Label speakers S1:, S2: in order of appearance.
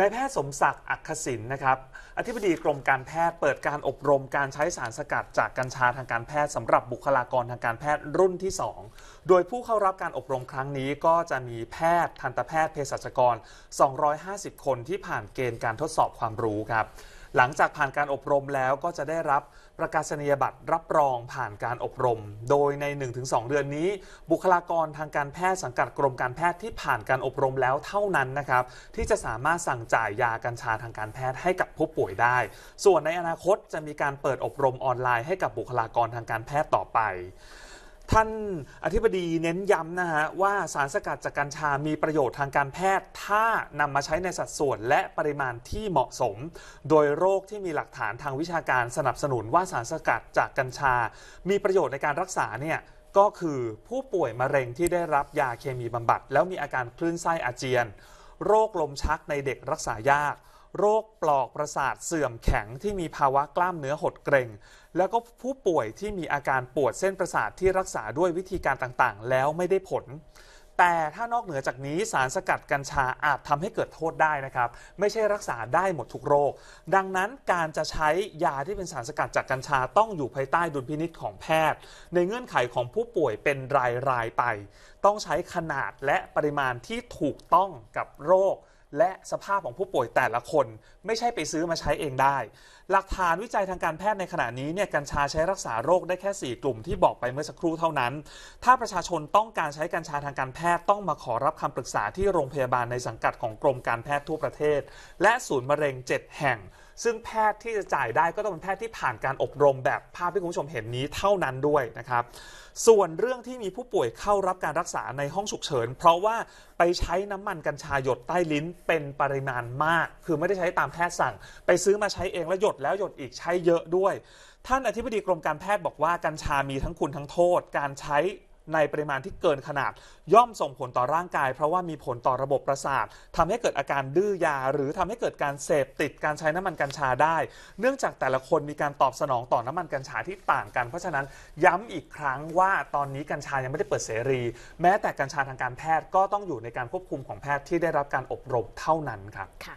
S1: นายแพทย์สมศักดิ์อักศินนะครับอธิบดีกรมการแพทย์เปิดการอบรมการใช้สารสกัดจากกัญชาทางการแพทย์สำหรับบุคลากรทางการแพทย์รุ่นที่ 2 โดยผู้เข้ารับการอบรมครั้งนี้ก็จะมีแพทย์ทันตแพทย์เภสัชกร 250 คนที่ผ่านเกณฑ์การทดสอบความรู้ครับหลังจากผ่านการอบรมแล้วก็จะได้รับประกาศนียบัตรรับรองผ่านการอบรม โดยใน 1-2เดือนนี้ บุคลากรทางการแพทย์สังกัดกรมการแพทย์ที่ผ่านการอบรมแล้วเท่านั้นนะครับที่จะสามารถสั่งจ่ายยากัญชาทางการแพทย์ให้กับผู้ป่วยได้ ส่วนในอนาคตจะมีการเปิดอบรมออนไลน์ให้กับบุคลากรทางการแพทย์ต่อไปท่านอธิบดีเน้นย้ำนะฮะว่าสารสกัดจากกัญชามีประโยชน์ทางการแพทย์ ถ้านำมาใช้ในสัดส่วนและปริมาณที่เหมาะสม โดยโรคที่มีหลักฐานทางวิชาการสนับสนุนว่าสารสกัดจากกัญชา มีประโยชน์ในการรักษาเนี่ยก็คือผู้ป่วยมะเร็งที่ได้รับยาเคมีบำบัด แล้วมีอาการคลื่นไส้อาเจียน โรคลมชักในเด็กรักษายากโรคปลอกประสาทเสื่อมแข็งที่มีภาวะกล้ามเนื้อหดเกร็งแล้วก็ผู้ป่วยที่มีอาการปวดเส้นประสาทที่รักษาด้วยวิธีการต่างๆ แล้วไม่ได้ผล แต่ถ้านอกเหนือจากนี้สารสกัดกัญชาอาจทำให้เกิดโทษได้นะครับ ไม่ใช่รักษาได้หมดทุกโรค ดังนั้นการจะใช้ยาที่เป็นสารสกัดจากกัญชา ต้องอยู่ภายใต้ดุลพินิษของแพทย์ ในเงื่อนไขของผู้ป่วยเป็นรายๆไป ต้องใช้ขนาดและปริมาณที่ถูกต้องกับโรคและสภาพของผู้ป่วยแต่ละคนไม่ใช่ไปซื้อมาใช้เองได้ หลักฐานวิจัยทางการแพทย์ในขณะนี้เนี่ยกัญชาใช้รักษาโรคได้แค่ 4 กลุ่มที่บอกไปเมื่อสักครู่เท่านั้น ถ้าประชาชนต้องการใช้กัญชาทางการแพทย์ต้องมาขอรับคำปรึกษาที่โรงพยาบาลในสังกัดของกรมการแพทย์ทั่วประเทศ และศูนย์มะเร็ง 7 แห่งซึ่งแพทย์ที่จะจ่ายได้ก็ต้องเป็นแพทย์ที่ผ่านการอบรมแบบภาพที่คุณผู้ชมเห็นนี้เท่านั้นด้วยนะครับส่วนเรื่องที่มีผู้ป่วยเข้ารับการรักษาในห้องฉุกเฉินเพราะว่าไปใช้น้ำมันกัญชาหยดใต้ลิ้นเป็นปริมาณมาก คือไม่ได้ใช้ตามแพทย์สั่ง ไปซื้อมาใช้เองแล้วหยดแล้วหยดอีกใช้เยอะด้วย ท่านอธิบดีกรมการแพทย์บอกว่ากัญชามีทั้งคุณทั้งโทษ การใช้ในปริมาณที่เกินขนาดย่อมส่งผลต่อร่างกาย เพราะว่ามีผลต่อระบบประสาท ทำให้เกิดอาการดื้อยา หรือทำให้เกิดการเสพติดการใช้น้ำมันกัญชาได้ เนื่องจากแต่ละคนมีการตอบสนองต่อน้ำมันกัญชาที่ต่างกัน เพราะฉะนั้นย้ำอีกครั้งว่าตอนนี้ กัญชายังไม่ได้เปิดเสรี แม้แต่กัญชาทางการแพทย์ก็ต้องอยู่ในการควบคุมของแพทย์ที่ได้รับการอบรมเท่านั้นครับ